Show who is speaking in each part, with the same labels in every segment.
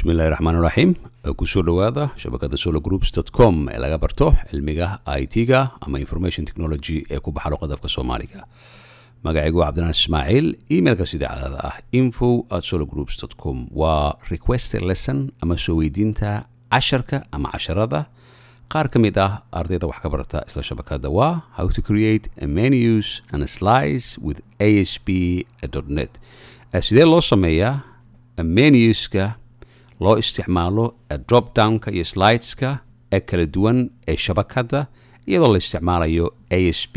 Speaker 1: bismillahi raxmaan iraxiim kusoo dhawaada shabakada solo groups com ee laga barto cilmiga i t-ga ama information technology ee ku baxa luqadafka soomaaliga magacaygu waa cabdinaan ismaaciil emailkaas idaacadaada ah info at solo groups com waa request lesson ama soo weydiinta casharka ama casharada qaar ka mid ah ardayda wax ka barata isla shabakada waa how to create a menus and a slice with asp net sidee loo sameeyaa menuska loo isticmaalo dropdownka iyo slideska ee kala duwan ee shabakada iyadoo la isticmaalayo a s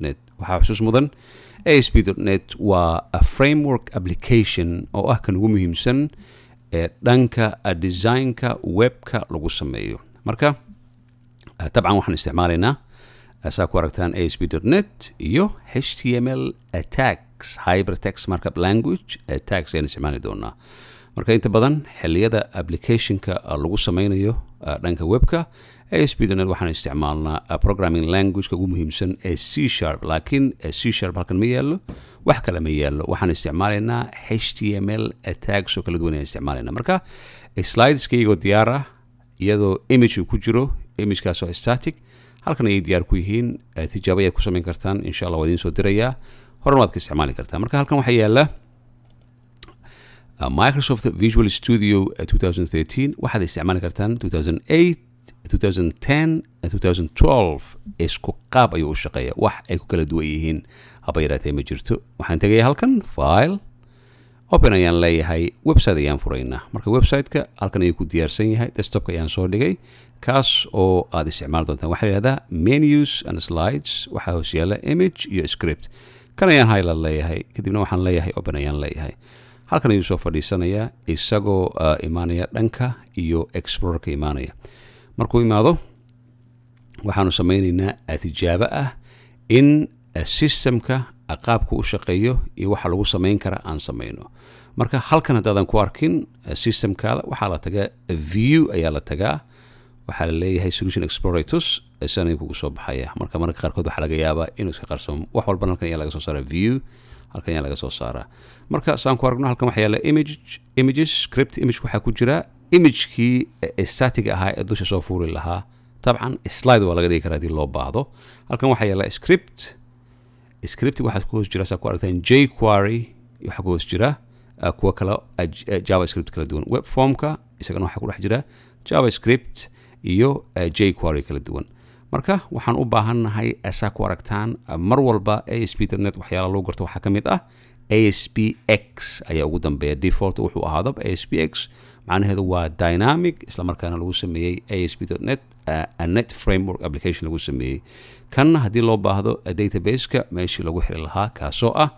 Speaker 1: net waxaa xusuus mudan a net waa framework application oo ah kan ugu muhiimsan ee dhanka designka webka lagu sameeyo marka dabcan ah, waxaan isticmaalaynaa ah, saa ku aragtaan a net iyo html t m l ah, tags markup language tags ayaan isticmaali doonaa marka inta badan xiliyada applicationka lagu sameynayo ah, dhanka webka spdn waxaan isticmaalnaa ah, programming languageka ugu muhiimsan ee c sharp laakiin eh, c sharp halkan ma yaallo wax kale ma yaallo waxaan isticmaalaynaa h t m l tagsoo kala duwan ayaan isticmaalayna marka eh, slideska diyaar ah iyadoo image uu ku jiro imagekaasoo static halkan ayay diyaar ku yihiin eh, tijaabo ayaad ku samayn kartaan insha allah waa idiin soo dirayaa horan waad ka isticmaali kartaa marka halkan waxaa yaalla Uh, microsoft visual studio 2013 uh, waxaad isticmaali kartaan 2008 2010 2012 isku qaab ayuu u shaqeeya wax ay ku kala duwan yihiin haba yaraatee ma jirto waxaan tegaya halkan file open ayaan leeyahay website ayaan furaynaa marka websiteka halkan ayuu ku diyaarsan yahay desktopka ayaan soo dhigay kaas oo aad isticmaali doontaan waxaa yidhahdaa menus and slides waxaa hoos yaalla image iyo script kan ayaan highland leeyahay kadibna waxaan leeyahay open ayaan leeyahay halkan idin soo fadhiisanaya isagoo uh, imaanaya dhanka iyo explorerka imaanaya markuu imaado waxaanu samaynaynaa tijaabo ah in ah, systemka qaabka u shaqeeyo iyo waxa lagu samayn kara aan samayno marka halkan haddaadan ku arkin ah, systemkaada waxaa la tagaa view ayaa la tagaa waxaa la leeyahay solution exploratus sanay kugu soo baxaya marka mararka qaarkood waxaa laga yaabaa inuu iska qarsamo wax walban halkan ayaa laga soo saara view halkan ayaa laga soo saaraa marka saan ku aragno halkan waxaa yaala image images script image waxaa ku jira imagekii statiga ahaa ee dusha soo fuuri lahaa dabcan slide waa laga dhigi karaa hadii loo baahdo halkan waxaa yaala script script waxaa ku hoos jira saa ku aragtaan jquery waxaa ku hoos jira ah, kuwa kale ah, ah, javascript kala duwan web formka isagana waxaa ku dhex jira javascript iyo jquery kala duwan marka waxaan u baahannahay asaa ku aragtaan ah, mar walba a s dadnet waxyaala loo garto waxaa ka mid ah a x ayaa ugu dambeeya default wuxuu ahaadaba a s x macnaheedu waa dynamic islamarkaana lagu sameeyey asp.net eh, a net framework application lagu sameeyey kanna haddii loo baahdo eh, database meeshii lagu xiri lahaa kaasoo ah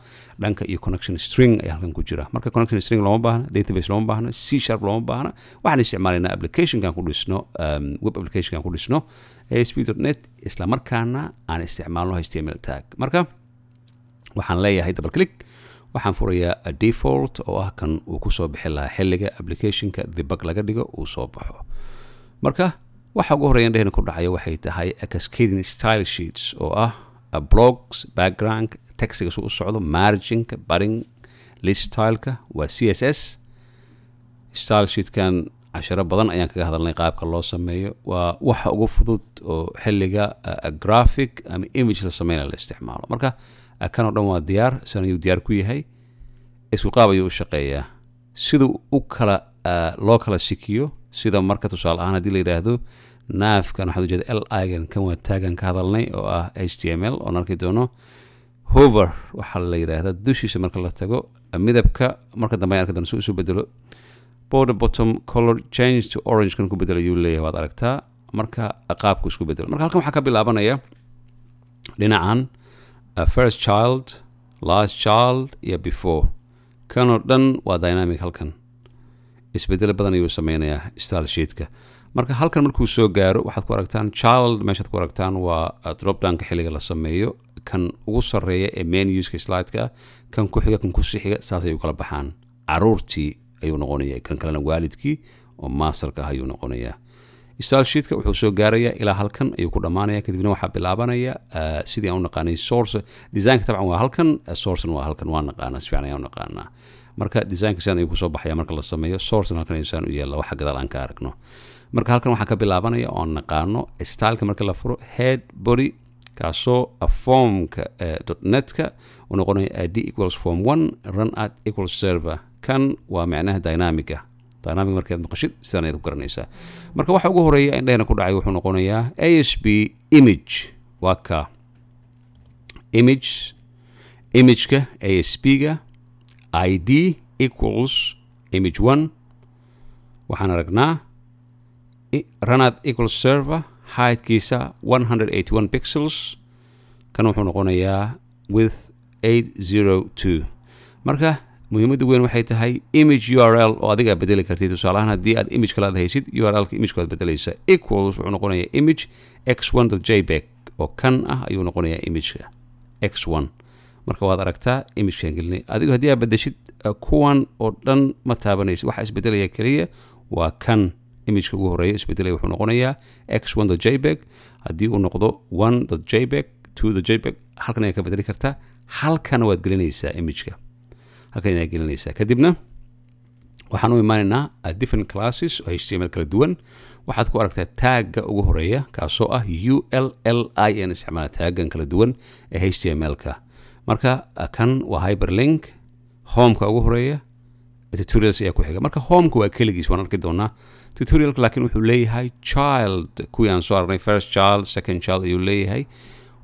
Speaker 1: dhanka iyo connection string ayaa halkan ku jira marka connection string looma baahna database looma baahna c sharp looma baahna waxaan isticmaalaynaa applicationkan ku dhisno ehm, web applicationkan ku dhisno asp.net islamarkaana aan isticmaalno html tag marka waxaan leeyahay double click waxaan furayaa default oo ah kan uu kusoo bixi lahaa xilliga applicationka dibag laga dhigo uu soo baxo marka waxa ugu horeeyan dhehna ku dhacayo waxay tahay cascading style sheets oo ah blogs background taxiga su u socdo marginka baring list styleka waa c s s style sheetkan cashiro badan ayaan kaga hadalnay qaabka loo sameeyo waa waxa ugu fudud oo xilliga graphic ama image la sameynaya la isticmaalo marka Ah, kanoo dhan waa diyaar sanayuu diyaar ku yahay isqaab ayuu u shaqeeyaa siduu u kala ah, loo kala sikiyo sida marka tusaale ahaan haddii la yidhaahdo naafkan waxaad ujeeda l igan kan waa taagan ka hadalnay oo ah h t m l oon arki doono hover waxaa la yidhaahdaa dushiisa marka la tago midabka marka dambe an arki doono si isu bedelo border bottom color change to orange kan ku bedel ayuu leeyahay waad aragtaa marka ah, qaabku isku bedelo marka halkan waxaa ka bilaabanaya dhinacan a first child last child iyo before kan oo dhan waa dynamic halkan isbedelo badan ayuu sameynayaa stylesheetka marka halkan markuu soo gaaro waxaad ku aragtaan child meeshaad ku aragtaan waa uh, dropdownka xilliga la sameeyo kan ugu sarreeya ee menuska slideka ah kan ku xiga kan ku sixiga saas ayuu kala baxaan caruurtii ayuu noqonayaa kan kalena waalidkii oo masterka ah ayuu noqonayaa staalshiidka wuxuu soo gaarayaa ilaa halkan ayuu ku dhammaanaya kadibna waxaa bilaabanaya eh, sidii aan source designka tabcan waa halkan eh, sourcen waa halkan waa naqaanaa si fiican ayaan marka designka sidan ayuu kusoo baxaya marka la sameeyo sourcen halkan ayuu saan u yeella waxa gadaal aan ka aragno marka halkan waxaan ka bilaabanaya oo naqaano styleka marka la furo head body kaasoo ah, formka eh, netka u noqonaya ad equals form one run at equals server kan waa micnaha dynamica dynamic markaad maqashid sidaan ayaad ku garanaysaa marka waxa ugu horeeya indhahayna ku dhacay wuxuu noqonayaa a s b image waa ka image imageka a s b ga i d equals image one waxaan aragnaa runad equals server highkiisa one hundred eighty one pixels kan wuxuu noqonayaa with eight zero two marka muhiimada weyn waxay tahay image u r l oo adigaa bedeli kartid tusaalahaan haddii aad image kalaad haysid u r lka imagekaaad bedelaysa equals wuxuu noqonayaa image x one j beg oo kan ah ayuu noqonayaa imageka x one marka waad aragtaa imagkan gelina adigo haddii aad bedeshid kuwan uh, oo dhan ma taabanaysid waxaa isbedelaya keliya waa kan imageka ugu horeeya isbedelaya wuxuu noqonayaa x one j beg haddii uu noqdo one j beg two j beg halkan ayaa ka bedeli kartaa halkana waad gelinaysaa imageka halkan gelinaysaa kadibna waxaan u imaanaynaa different classes oo html kala duwan waxaad ku aragtaa taagga ugu horeeya kaasoo ah u l l i n isticmaala taaggan kala duwan ee html-ka marka ah, kan waa hyperlink homeka ugu horeeya tutorials ayaa ku xiga marka homeka waa keligiis waan arki doonaa tutorialka laakiin wuxuu leeyahay child kuwii aan soo aragnay first child second child ayuu leeyahay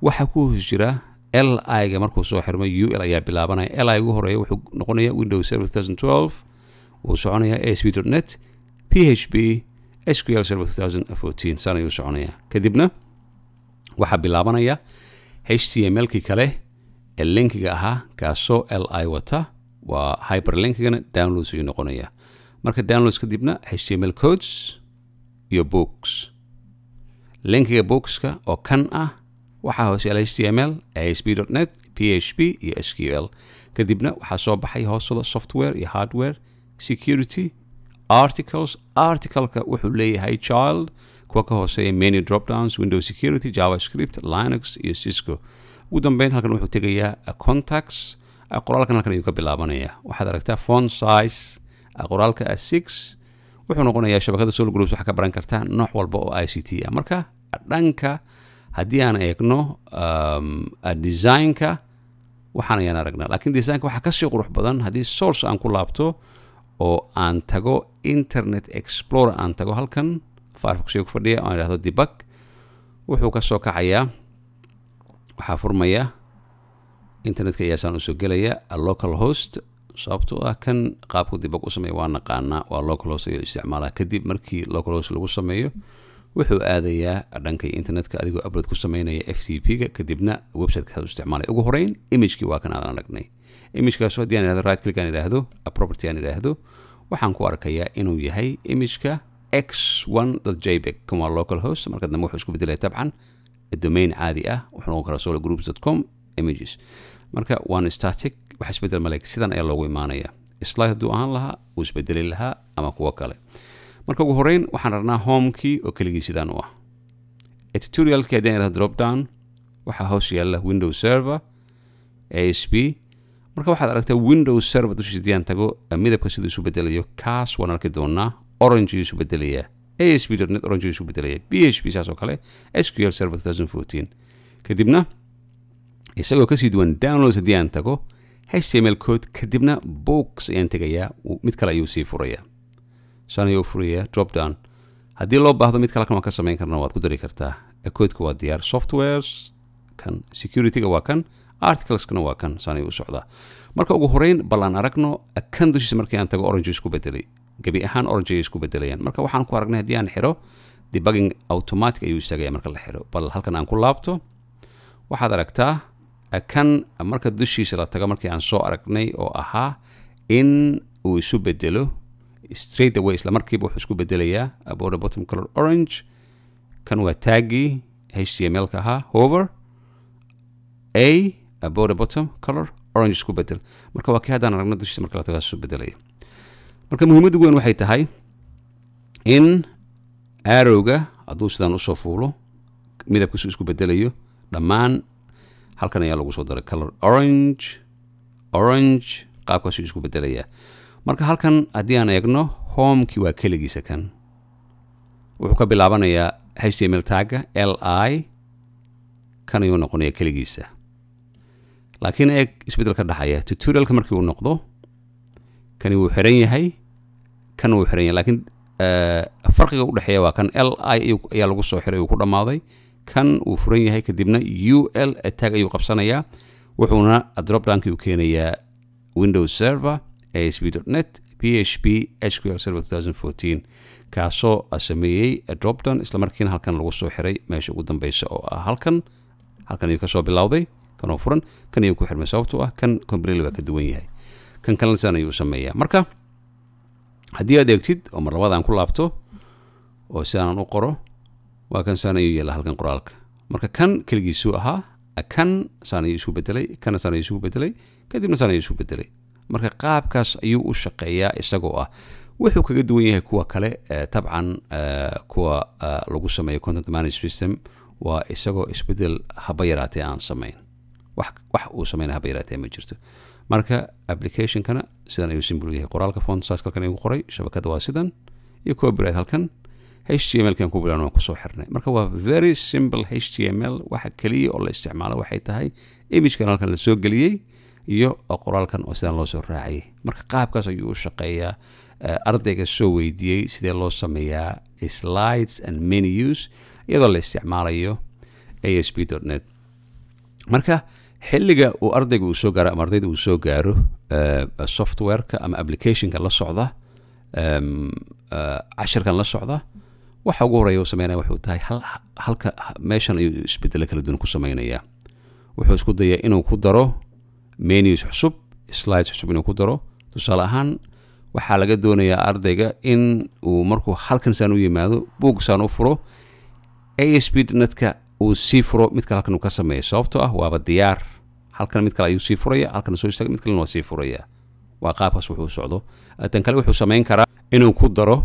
Speaker 1: waxaa ku hoos jira l i-ga markuu soo xirmay u l ayaa bilaabanaya li ugu horeeya wuxuu noqonaya windows wuu soconaya a sp net p h p s q l saana ayuu soconaya kadibna waxaa bilaabanaya h t m l ki kale ee linkiga ahaa kaasoo l i wata waa hyperlinkigana downloads ayuu noqonaya marka downloads kadibna h t m l codes iyo books linkiga bookska oo kan ah waxaa hoos yeelay p asp.net php iyo sql kadibna waxaa soo baxay hoosada software iyo hardware security articles articleka wuxuu leeyahay child kuwa ka hooseeya many dropdowns window security javascript linux iyo cisco ugu dambeyn halkan wuxuu tegayaa contacts qoraalkan halkan ayuu ka bilaabanaya waxaad aragtaa fon size qoraalka a six wuxuu noqonayaa shabakada sol groups waxaa ka baran kartaa nooc walba oo i c t ah marka dhanka haddii aan eegno ehm, ah, designka ka waxaan ayaan aragnaa lakiin design waxaa kasii qurux badan haddii source aan ku laabto oo aan tago internet explore aan tago halkan firefoxyo ku fadhiya oan idhahdo debug wuxuu ka soo kacayaa waxaa furmaya internetka ayaasaan usoo gelaya local host sababtoo ah kan qaabku debug u sameeya waa naqaanaa waa local host ayoo isticmaalaa kadib markii local host lagu sameeyo wuxuu aadayaa dhankay internetka adigoo upload ku sameynaya f t p-ga kadibna websiteka saad u isticmaalay ugu horeyn imagekii waa kan aadan aragnay imagekaaso haddii aan idhahdo right click aan idhaahdo property aan idhaahdo waxaan ku arkayaa inuu yahay imageka x one jbeg kan waa local host marka wuxuu isku bedelaya tabcan domain caadi ah wuxuu noqon karaa solo groups com images marka waan static wax isbedel male sidan ayaa loogu imaanaya slide hadduu ahaan lahaa wuu isbedeli lahaa ama kuwo kale marka ugu horeyn waxaan rabnaa homkii oo keligii sidaan u ah editorialki haddii an dropdown waxaa hoos yaalla window server asp marka waxaad aragtaa window server dushiisa aan tago midabka siduu isu bedelayo kaas waan arki doonaa orange isu bedelayaa asp net orange isu bedelaya p h p saas oo kale sql server kadibna isagoo kasii duwan downloads haddii aan tago html code kadibna books ayaan tegayaa mid kale ayuu sii furayaa shan iyo furiya drop down haddii loo baahdo mid kale kan waan ka samayn karna waad ku dari kartaa ekoodka waa diyaar softwares kan securityga waa kan articleskana waa kan sanay u socdaa marka ugu horeyn ballaan aragno kan dushiisa markii aan tago orange isku bedelay gebi ahaan orange ayay isku bedelayaan marka waxaan ku aragnay haddii aan xiro debugging automatic ayuu istaagaya marka la xiro bal halkan aan ku laabto waxaad aragtaa kan marka dushiisa la tago markii aan soo aragnay oo ahaa in uu isu bedelo straight away isla markiiba wuxuu isku bedelayaa about bottom color orange kan waa taggii htmlka ahaa hover a about bottom color orange isku bedel marka waa kii haddaan aragno dushiisa marka la tago bedelaya marka muhiimaddu weyn waxay tahay in arrowga hadduu sidan usoo fuulo midabkiisu isku bedelayo dhammaan halkan ayaa lagu soo daray color orange orange qaabkaasu isku bedelayaa marka halkan haddii aan eegno homki waa keligiisa kan wuxuu ka bilaabanayaa h t ml taaga l i kan ayuu noqonaya keligiisa laakiin eeg isbeddelka dhexaya tutorialka markii uu noqdo kani wuu xiran yahay kan wuu xiran yahay lakiin eh, farqiga u dhexeeya waa kan l i ayaa lagu soo xiray uu ku dhammaaday kan uu furan yahay kadibna u l tag ayuu qabsanayaa wuxuuna dropdownki u keenayaa windows server asp.net php sql server kaasoo sameeyey dropdown islamarkiina halkan lagu soo xiray meesha ugu dambeysa oo ah halkan halkan ayuu kasoo bilowday kanoo furan kan ayuu ku xirmay sababtoo ah kan completely waa ka duwan yahay kan kalena sidan ayuu sameeyaa marka haddii aad eegtid oo mar labaadaan ku laabto oo sidaan u qoro waa kan saan ayuu yeelaa halkan qoraalka marka kan keligiisuu ahaa kan saan ayuu isu bedelay kana saan ayuu isu bedelay kadibna saan ayuu isu bedelay marka qaabkaas ayuu u shaqeeyaa isagoo ah wuxuu kaga duwan yahay kuwa kale tabcan kuwa lagu sameeyo content manage system waa isagoo isbedel haba yaraatee aan samayn wax uu samayna haba yaraatee ma jirto marka applicationkana sidan ayuu simbol yahay qoraalka fonsaas halkan igu qoray shabakadda waa sidan iyo copyright halkan html ku bilaan waan kusoo xirnay marka waa very simple html waxa keliya oo la isticmaalo waxay tahay imagkan halkan la geliyey iyo qoraalkan oo sidaan loo soo raaciyay marka qaabkaas ayuu u shaqeeyaa ardayga soo weydiiyey sidee loo sameeyaa slides and menus iyadoo la isticmaalayo a net marka xilliga uu ardayga uu gaaro ama ardayda uu soo gaaro softwareka ama applicationka la socda cashirkan la socda waxa ugu horeeya uu sameynaya wuxuu tahay halka meeshan ayuu isbedelo kala duwan ku sameynayaa wuxuu isku dayaa inuu ku daro menus cusub slides cusub inuu ku daro tusaale ahaan waxaa laga doonayaa ardayga in uu markuu halkan saan u yimaado buug saan u furo a uu sii furo midka halkan ka sameeya sababtoo ah waaba diyaar halkan mid kale ayuu sii furaya halkan soo istaaga mid kalena waa sii furaya waa qaabkaas wuxuu socdo tan kale wuxuu samayn karaa inuu ku daro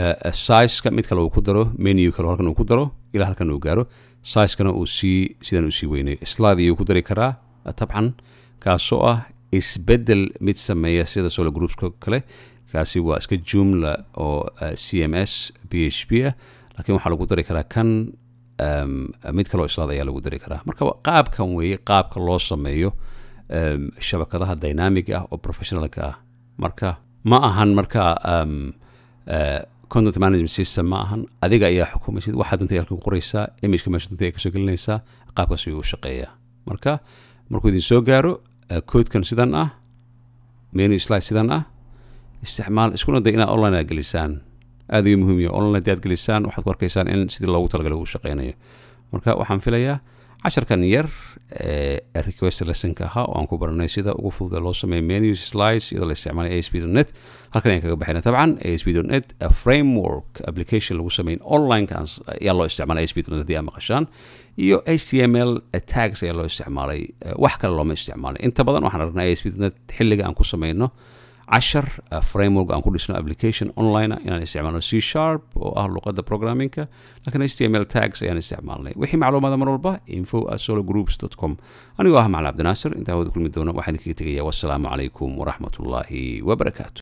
Speaker 1: eh, eh, sizeka mid kale uu ku daro menu kale halkan uu ku daro ilaa halkan uu gaaro sizekana uu sii sidan uu weynayo slide ayuu ku dari karaa tabcan kaasoo ah isbedel mid sameeya sida solo groupsko kale kaasi waa iska jumla oo eh, c m s b h p ah laakiin waxaa lagu dari karaa kan ehm, mid kaleo islaada ayaa lagu dari karaa marka qaabkan weeye qaabka loo sameeyo ehm, shabakadaha dynamic ah oo professionalka ah marka ma ahan marka ehm, eh, content management system ma ahan adiga ayaa xukumaysid waxaa dunta halka qoraysaa imageka meesha dunta ay kasoo gelinaysaa qaabkaas ayuu u shaqeeyaa marka markuu idin soo gaaro Eh, koodkan sidan ah menu sli sidan ah isticmaal iskuna day inaad online aad gelisaan aad iyo muhiim ya online hadii aad gelisaan waxaad ku arkaysaan in sidii loogu talagalay uu shaqeynayo marka waxaan filayaa casharkan yar ee eh, request lessonka ahaa oo aan ku baranay sida ugu fududa loo sameeyo menus slides iyadoo la isticmaalayo asp net halkan ayaan kaga baxayna tabcan asp net framework application lagu sameyn online ayaa loo isticmaalay asp net haddii aa maqashaan iyo html eh, tags ayaa loo isticmaalay eh, wax kale looma isticmaalay inta badan waxaan aragnaa asp net xilliga aan ku sameyno cashar ah, framework aan ku dhisno application online inaan isticmaalno c sharp oo ah luqada programmingka laakiin h tags ayaan isticmaalnay wixii macluumaada mar walba info at solo groups com anigoo ah macalin cabdinaasir intaan wada kulmi doono waxaan idinkaga tegaya wassalaamu calaykum waraxmatullaahi wabarakaatu